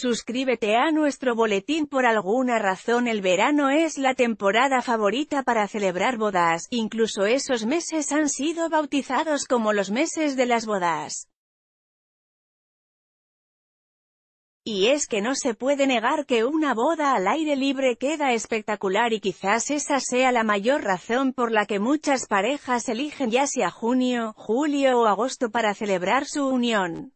Suscríbete a nuestro boletín por alguna razón el verano es la temporada favorita para celebrar bodas, incluso esos meses han sido bautizados como los meses de las bodas. Y es que no se puede negar que una boda al aire libre queda espectacular y quizás esa sea la mayor razón por la que muchas parejas eligen ya sea junio, julio o agosto para celebrar su unión.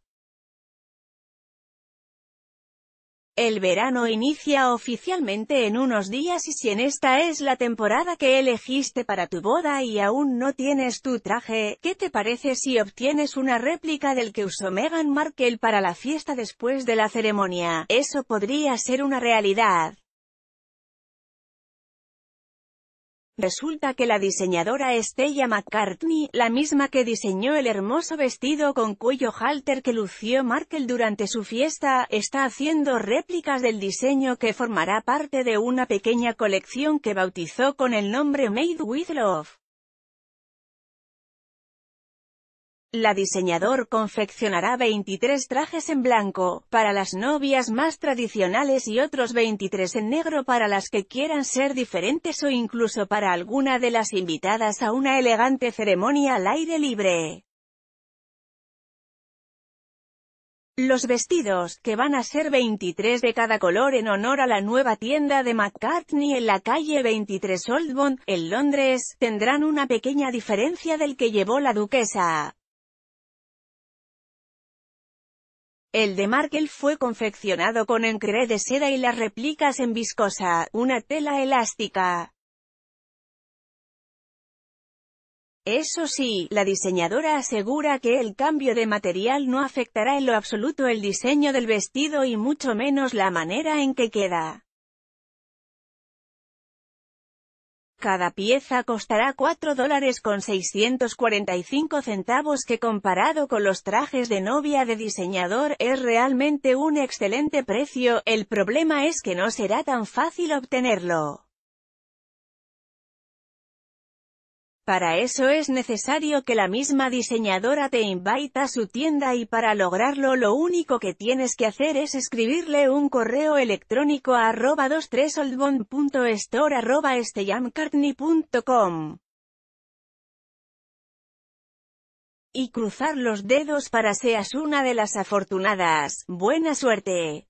El verano inicia oficialmente en unos días y si en esta es la temporada que elegiste para tu boda y aún no tienes tu traje, ¿qué te parece si obtienes una réplica del que usó Meghan Markle para la fiesta después de la ceremonia? Eso podría ser una realidad. Resulta que la diseñadora Stella McCartney, la misma que diseñó el hermoso vestido con cuello halter que lució Markle durante su fiesta, está haciendo réplicas del diseño que formará parte de una pequeña colección que bautizó con el nombre Made with Love. La diseñador confeccionará 23 trajes en blanco, para las novias más tradicionales y otros 23 en negro para las que quieran ser diferentes o incluso para alguna de las invitadas a una elegante ceremonia al aire libre. Los vestidos, que van a ser 23 de cada color en honor a la nueva tienda de McCartney en la calle 23 Oldbond, en Londres, tendrán una pequeña diferencia del que llevó la duquesa. El de Markel fue confeccionado con encre de seda y las réplicas en viscosa, una tela elástica. Eso sí, la diseñadora asegura que el cambio de material no afectará en lo absoluto el diseño del vestido y mucho menos la manera en que queda. Cada pieza costará 4 dólares con 645 centavos que comparado con los trajes de novia de diseñador es realmente un excelente precio, el problema es que no será tan fácil obtenerlo. Para eso es necesario que la misma diseñadora te invite a su tienda y para lograrlo lo único que tienes que hacer es escribirle un correo electrónico a arroba 23oldbond.store y cruzar los dedos para seas una de las afortunadas. Buena suerte.